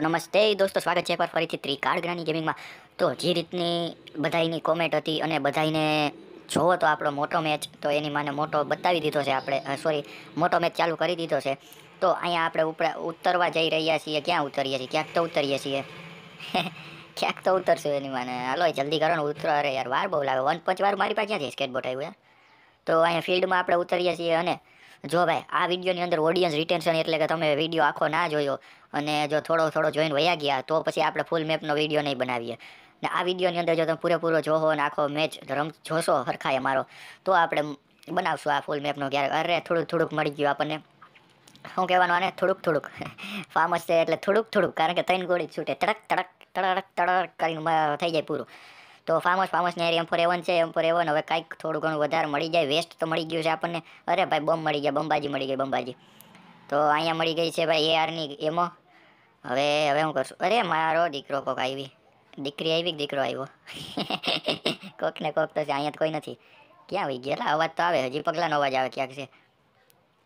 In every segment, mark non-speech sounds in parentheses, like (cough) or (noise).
તો નમસ્તે દોસ્તો સ્વાગત છે એકવાર ફરીથી ત્રિકાળ જ્ઞાની ગેમિંગમાં તો જે રીતની બધાની કોમેન્ટ હતી અને બધાને જોવો તો આપણો મોટો મેચ તો એની માને મોટો બતાવી દીધો છે આપણે સોરી મોટો મેચ ચાલુ કરી દીધો છે તો અહીંયા આપણે ઉપરા ઉતરવા જઈ રહ્યા છીએ ક્યાં ઉતરીએ છીએ ક્યાંક તો ઉતરીએ છીએ (laughs) ક્યાંક તો ઉતરશું એની માને હાલો જલ્દી કરો ને ઉતરો અરે યાર વાર બહુ લાગે વન પંચ વાર મારી પાસે ક્યાં છે સ્કેટ આવ્યું યાર તો અહીંયા ફિલ્ડમાં આપણે ઉતરીએ છીએ અને જો ભાઈ આ વિડીયોની અંદર ઓડિયન્સ રિટેન્શન એટલે કે તમે વિડીયો આખો ના જોયો અને જો થોડો થોડો જોઈને વયા ગયા તો પછી આપણે ફૂલ મેપનો વિડીયો નહીં બનાવીએ ને આ વિડીયોની અંદર જો તમે પૂરેપૂરો જોહો અને આખો મેચ રમ જોશો હરખાય મારો તો આપણે બનાવશું આ ફૂલ મેપનો ક્યારેક અરે થોડુંક થોડુંક મળી ગયું આપણને શું કહેવાનું આને થોડુંક થોડુંક ફામસ (laughs) છે એટલે થોડુંક થોડુંક કારણ કે ત્રણ ગોળી છૂટે તડક તડક તડક તડક કરીને થઈ જાય પૂરું તો ફામસ ફામસ ને એમ ફોર એવન છે એમ ફોર એવન હવે કંઈક થોડું ઘણું વધારે મળી જાય વેસ્ટ તો મળી ગયું છે આપણને અરે ભાઈ બમ મળી ગયા બંબાજી મળી ગઈ બંબાજી તો અહીંયા મળી ગઈ છે ભાઈ એ આરની એમો હવે હવે હું કરશું અરે મારો દીકરો કોક આવી દીકરી આવી દીકરો આવ્યો (laughs) કોક ને કોક તો છે અહીંયા તો કોઈ નથી ક્યાં આવી ગયેલા અવાજ તો આવે હજી પગલાંનો અવાજ આવે ક્યાંક છે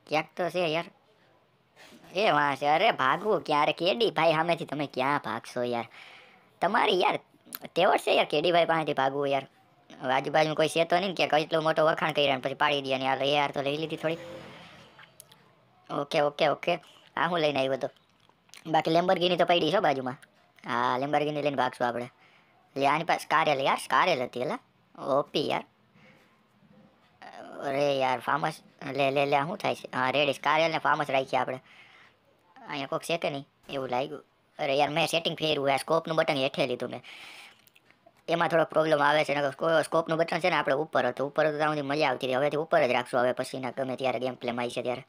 ક્યાંક તો છે યાર એ વાંચે અરે ભાગવું ક્યારે કેડી ભાઈ સામેથી તમે ક્યાં ભાગશો યાર તમારી યાર તેવડ છે યાર કેડીભાઈ પાસેથી ભાગવું યાર હવે આજુબાજુ કોઈ છે તો નહીં કે એટલો મોટો વખાણ કરી રહ્યા પછી પાડી દે ને યાર યાર તો લઈ લીધી થોડી ઓકે ઓકે ઓકે હા હું લઈને આવ્યો હતો બાકી લેમ્બરગીની તો પડી છો બાજુમાં હા લેમ્બરગીની લઈને ભાગશું આપણે એટલે આની પાસે કારેલ યાર કારેલ હતી એટલે ઓપી યાર અરે યાર ફામસ લે લે લે શું થાય છે હા રેડિશ કારેલ ને ફામસ રાખીએ આપણે અહીંયા કોક છે કે નહીં એવું લાગ્યું અરે યાર મેં સેટિંગ ફેરવું આ સ્કોપનું બટન હેઠે લીધું મેં એમાં થોડોક પ્રોબ્લેમ આવે છે સ્કોપનું બટન છે ને આપણે ઉપર હતું ઉપર હતું ત્યાં મજા આવતી હતી હવેથી ઉપર જ રાખશું હવે પછીના ગમે ત્યારે ગેમ પ્લેમાં આવી છે ત્યારે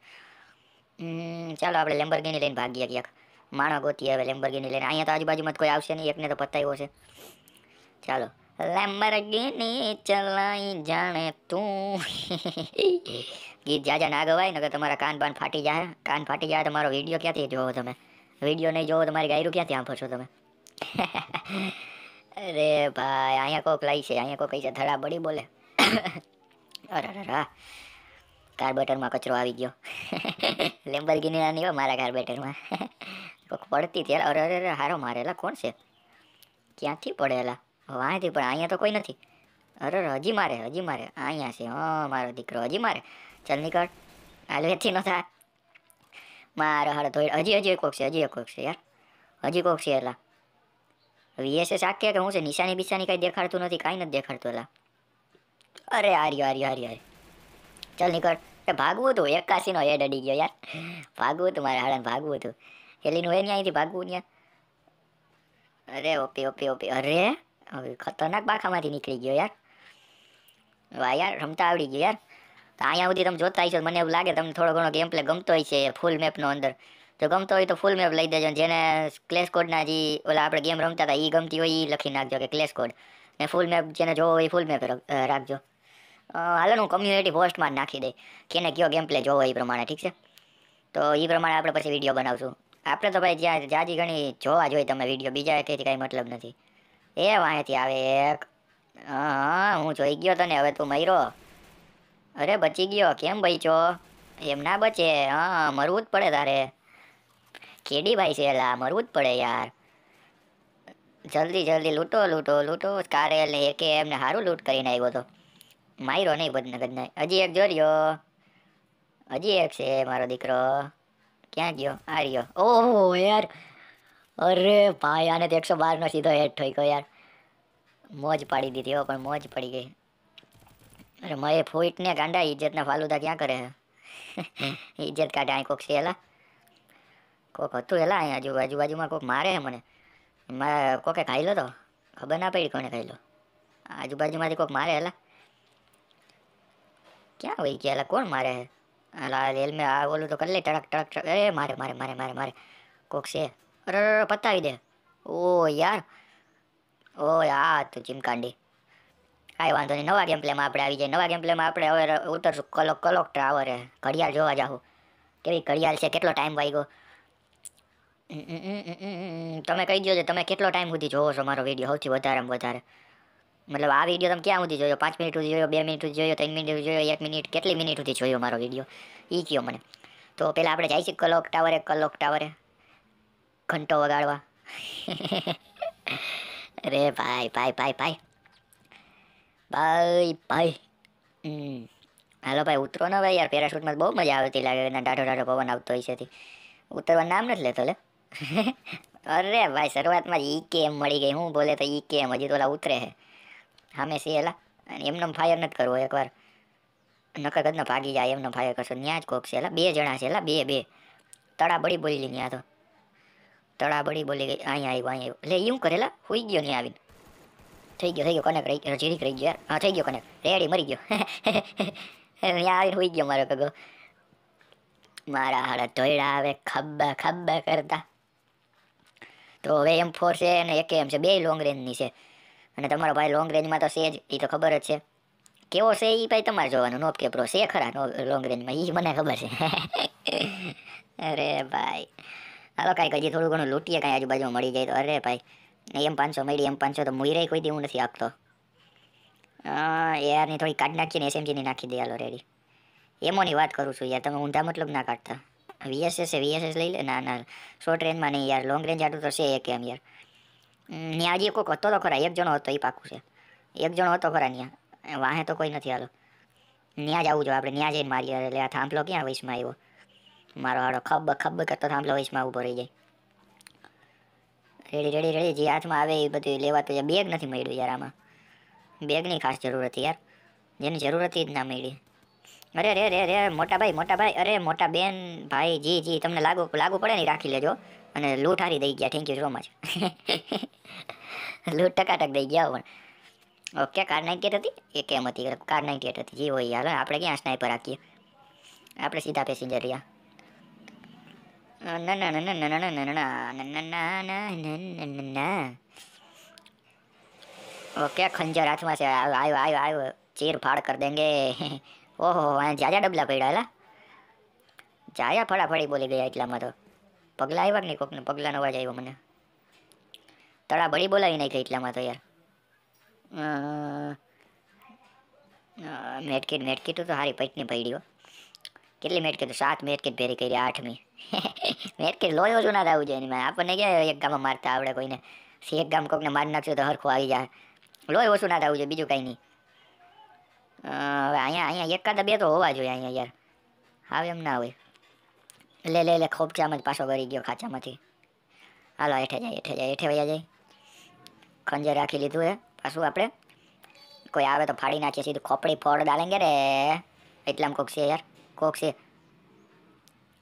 ચાલો આપણે લેમ્બરગીની લઈને ભાગીએ ક્યાંક માણો ગોતી હવે લેમ્બરગીની લઈને અહીંયા તો આજુબાજુમાં કોઈ આવશે નહીં એકને તો પતાવ્યો છે ચાલો લેમ્બરગીની ચલાઈ જાણે તું ગીત જાજા ના ગવાય નગર તમારા કાન બાન ફાટી જાય કાન ફાટી જાય તમારો વિડીયો ક્યાંથી જોવો તમે વિડીયો નહીં જોવો તમારી ગાયરું ક્યાંથી આંફો છો તમે (laughs) અરે ભાઈ અહીંયા કોક લાઈ છે અહીંયા કોક છે ધડા બળી બોલે અરરરા કાર્બેટરમાં કચરો આવી ગયો લેમ્બરગીની ના નહીં મારા કાર્બેટરમાં કોક પડતી ત્યારે અરે અરે હારો મારેલા કોણ છે ક્યાંથી પડેલા વાંથી પણ અહીંયા તો કોઈ નથી અરે હજી મારે હજી મારે અહીંયા છે હા મારો દીકરો હજી મારે ચાલ નીકળ હાલ વેચી ન થાય મારો હાડો ધોઈ હજી હજી કોક છે હજી કોક છે યાર હજી કોક છે એટલા વીએસએસ આખી કે હું છે નિશાની બિશાની કંઈ દેખાડતું નથી કાંઈ નથી દેખાડતું એલા અરે આર્યો આર્યો આર્યો આર્યો ચાલ નીકળ એ ભાગવું હતું એકાસીનો હેડ અડી ગયો યાર ભાગવું હતું મારે હાડાને ભાગવું હતું એલીનું હોય ને અહીંથી ભાગવું ત્યાં અરે ઓપી ઓપી ઓપે અરે હવે ખતરનાક બાખામાંથી નીકળી ગયો યાર વાહ યાર રમતા આવડી ગયો યાર તો અહીંયા સુધી તમે જોતા હશો મને એવું લાગે તમને થોડો ઘણો ગેમ પ્લે ગમતો હોય છે ફૂલ મેપનો અંદર જો ગમતો હોય તો ફૂલ મેપ લઈ દેજો જેને ક્લેશ કોડના જે ઓલા આપણે ગેમ રમતા હતા એ ગમતી હોય એ લખી નાખજો કે ક્લેશ કોડ ને ફૂલ મેપ જેને જોવો હોય ફૂલ મેપ રાખજો હાલો હું કમ્યુનિટી પોસ્ટમાં જ નાખી દઈ કેને કયો ગેમ પ્લે જોવો એ પ્રમાણે ઠીક છે તો એ પ્રમાણે આપણે પછી વિડીયો બનાવશું આપણે તો ભાઈ જ્યાં જાજી ઘણી જોવા જોઈએ તમે વિડીયો બીજા કે કાંઈ મતલબ નથી એ વાંહેથી આવે એક હા હું જોઈ ગયો તને હવે તું મયરો અરે બચી ગયો કેમ બચ્યો એમ ના બચે હા મરવું જ પડે તારે કેડી ભાઈ છે એલા મરવું જ પડે યાર જલ્દી જલ્દી લૂંટો લૂંટો લૂંટો કારેલ ને એકે એમને સારું લૂંટ કરીને આવ્યો હતો માયરો નહીં બધને બદનગરને હજી એક જો રહ્યો હજી એક છે મારો દીકરો ક્યાં ગયો આ રહ્યો ઓહો યાર અરે ભાઈ આને તો એકસો બારનો સીધો હેડ થઈ ગયો યાર મોજ પાડી દીધી હો પણ મોજ પડી ગઈ અરે મય ફોઈટને ગાંડા ઇજ્જતના ફાલુદા ક્યાં કરે ઇજ્જત કાઢે કોક છે એલા કોક હતું એલા અહીંયા આજુ આજુબાજુમાં કોક મારે હે મને મારે કોકે ખાઈ લો તો ખબર ના પડી કોને ખાઈ લો આજુબાજુમાંથી કોક મારે એલા ક્યાં હોય ગયા એલા કોણ મારે હે રેલમે આ ઓલું તો કરી લે ટડક ટડક ટડક અરે મારે મારે મારે મારે મારે કોક છે અરે પતાવી દે ઓ યાર ઓ આ તું ચીમકાંડી કાંઈ વાંધો નહીં નવા ગેમ પ્લેમાં આપણે આવી જાય નવા ગેમ પ્લેમાં આપણે હવે ઉતરશું કલોક કલોક ટ્રાવરે ઘડિયાળ જોવા જાઉં કેવી ઘડિયાળ છે કેટલો ટાઈમ વાગ્યો તમે કહી દો તમે કેટલો ટાઈમ સુધી જોવો છો મારો વિડીયો સૌથી વધારેમાં વધારે મતલબ આ વિડીયો તમે ક્યાં સુધી જોયો પાંચ મિનિટ સુધી જોયો બે મિનિટ સુધી જોયો ત્રણ મિનિટ સુધી જોયો એક મિનિટ કેટલી મિનિટ સુધી જોયો મારો વિડીયો એ કહો મને તો પહેલાં આપણે જાય જઈશું કલોક ટાવરે કલોક ટાવરે ઘંટો વગાડવા (laughs) અરે ભાઈ ભાઈ ભાઈ ભાઈ ભાઈ ભાઈ હાલો ભાઈ ઉતરો ને ભાઈ યાર પેરાશૂટમાં બહુ મજા આવતી લાગે એના ટાઢો ટાઢો પવન આવતો હોય છે ઉતરવા નામ નથી લેતો લે (laughs) अरे भाई शुरुआत में ई के एम मड़ी गई हूँ बोले तो ई के एम हजी तो उतरे है हमें से हेला एमन फायर नहीं करो एक बार नकर कद भागी जाए एमन फायर करसो न्याज कोक से हेला बे जना से हेला बे बे तड़ा बड़ी बोली ली यहाँ तो तड़ा बड़ी बोली गई अँ आई अँ ले यूं करेला हुई गयो नहीं आवीन थी गयो थी गयो कनेक रही झीरिक रही गयो यार हाँ थी गयो कनेक रेडी मरी गयो यहाँ आई गयो मारो कगो मारा हाड़ा टोयड़ा आए खब्बा खब्बा करता તો હવે એમ ફોર છે અને એક એમ છે બે લોંગ રેન્જની છે અને તમારો ભાઈ લોંગ રેન્જમાં તો છે જ એ તો ખબર જ છે કેવો છે એ ભાઈ તમારે જોવાનું નોપ કે પ્રો છે ખરા લોંગ રેન્જમાં એ મને ખબર છે (laughs) અરે ભાઈ હાલો કાંઈ હજી થોડું ઘણું લૂંટીએ કાંઈ આજુબાજુમાં મળી જાય તો અરે ભાઈ એમ પાંચસો મળી એમ પાંચસો તો મુઈ રહી કોઈ દેવું નથી આપતો યારની થોડી કાઢ નાખીને એસએમજીની નાખી દે હાલ રેડી એમોની વાત કરું છું યાર તમે ઊંધા મતલબ ના કાઢતા વીએસએસ એ વીએસએસ લઈ લે ના ના શોર્ટ રેન્જમાં નહીં યાર લોંગ રેન્જ આટલું તો છે એક એમ યાર ત્યાં હજી કોઈક હતો તો ખરા એક જણો હતો એ પાકું છે એક જણો હતો ખરા ત્યાં વાહે તો કોઈ નથી હાલો ત્યાં જ આવું જોઈએ આપણે ત્યાં જઈને મારીએ એટલે આ થાંભલો ક્યાં વયસમાં આવ્યો મારો હાડો ખબ ખબ કરતો થાંભલો વયસમાં ઊભો રહી જાય રેડી રેડી રેડી જે હાથમાં આવે એ બધું લેવા તો બેગ નથી મળ્યું યાર આમાં બેગની ખાસ જરૂર હતી યાર જેની જરૂર હતી જ ના મળી અરે અરે અરે અરે મોટા ભાઈ મોટા ભાઈ અરે મોટા બેન ભાઈ જી જી તમને લાગુ લાગુ પડે ને રાખી લેજો અને લૂંટ હારી દઈ ગયા થેન્ક યુ સો મચ લૂંટ ટકાટક દઈ ગયા પણ ઓકે કાર નાઇન્ટી એટ હતી એ કેમ હતી કાર નાઇન્ટી એટ હતી જી હોય યાર આપણે ક્યાં સ્નાઈપર રાખીએ આપણે સીધા પેસેન્જર રહ્યા ના ના ના ના ના ના ના ના ના ના ના ઓકે ખંજર હાથમાં છે આવ્યો આવ્યો આવ્યો ચીર ફાડ કરી દેંગે ઓહો અહીંયા જ્યાં ડબલા પડ્યા એલા જાયા ફળાફળી બોલી ગયા એટલામાં તો પગલાં આવ્યા નહીં કોકને પગલાંનો અવાજ આવ્યો મને તળા ભળી બોલાવી નાખ્યા એટલામાં તો યાર મેટકીટ મેટકીટું તો સારી પૈટની પડ્યો કેટલી મેટકી તો સાત મેટકીટ ભેરી કરી આઠમી (laughs) મેટકીટ લોયો જ ના થવું જોઈએ આપણને ક્યાં એક ગામમાં મારતા આવડે કોઈને એક ગામ કોકને મારી નાખ્યું તો હરખું આવી જાય લોહી ઓછું ના થવું જોઈએ બીજું કાંઈ નહીં હવે અહીંયા અહીંયા એકાદ બે તો હોવા જોઈએ અહીંયા યાર આવે એમ ના હોય લે લે લે ખોપચામાં જ પાછો કરી ગયો ખાચામાંથી હાલો હેઠે જાય હેઠે જાય હેઠે વૈયા જાય ખંજર રાખી લીધું હે પાછું આપણે કોઈ આવે તો ફાડી નાખીએ સીધું ખોપડી ફોડ ડાલેંગે રે એટલામાં કોક છે યાર કોક છે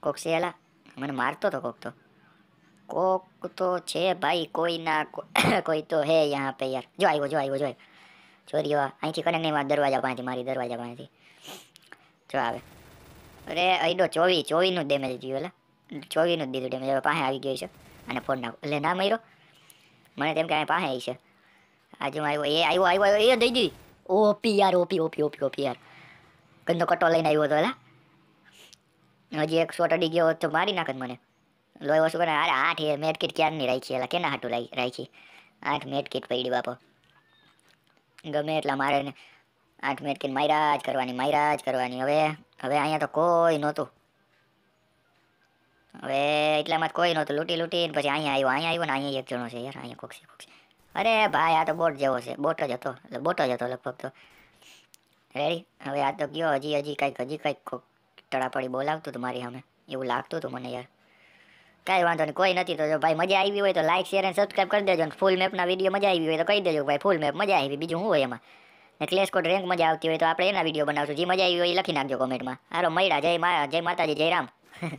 કોક છે એલા મને મારતો હતો કોક તો કોક તો છે ભાઈ કોઈ ના કોઈ તો હે યહાં પે યાર જો આવ્યો જો આવ્યો જો આવ્યો ચોરીઓ અહીંથી કરે નહીં દરવાજા પાસેથી મારી દરવાજા પાસેથી જો આવે અરે ચોવીસ ચોવીસનું જ ડેમેજ થયું એટલે ચોવીસનું જ દીધું ડેમેજ હવે પાસે આવી ગયું છે અને ફોન નાખો એટલે ના મર્યો મને તેમ કે અહીં પાસે આવી છે આજુ આવ્યો એ આવ્યો આવ્યો એ દઈ દીધી ઓપી યાર ઓપી ઓપી ઓપી ઓપી યાર ગંદો કટો લઈને આવ્યો હતો એલા હજી એક શોટ અડી ગયો તો મારી નાખત મને લોહી ઓછું કરે અરે આઠ મેટ કીટ ક્યારની રાખી એલા કેના હાટું રાખી આઠ મેટ કીટ પડી બાપો ગમે એટલા મારે ને આઠ મિનિટ કે માયરા જ કરવાની માયરા જ કરવાની હવે હવે અહીંયા તો કોઈ નહોતું હવે એટલામાં કોઈ નહોતું લૂંટી લૂંટીને પછી અહીંયા આવ્યો અહીંયા આવ્યો ને અહીંયા એક જણો છે યાર અહીંયા કોક છે અરે ભાઈ આ તો બોટ જેવો છે બોટ જ હતો એટલે બોટ જ હતો લગભગ તો રેડી હવે આ તો ગયો હજી હજી કંઈક હજી કંઈક તડાપડી બોલાવતું હતું મારી સામે એવું લાગતું હતું મને યાર કાંઈ વાંધો નહીં કોઈ નથી તો જો ભાઈ મજા આવી હોય તો લાઇક શેર અને સબસ્ક્રાઈબ કરી દેજો અને ફૂલ મેપના વિડીયો મજા આવી હોય તો કહી દેજો ભાઈ ફૂલ મેપ મજા આવી બીજું હું હોય એમાં ને ક્લેશ કોડ રેન્ક મજા આવતી હોય તો આપણે એના વિડીયો બનાવશું જે મજા આવી હોય એ લખી નાખજો કોમેન્ટમાં હારો મળ્યા જય મા જય માતાજી જય રામ (laughs)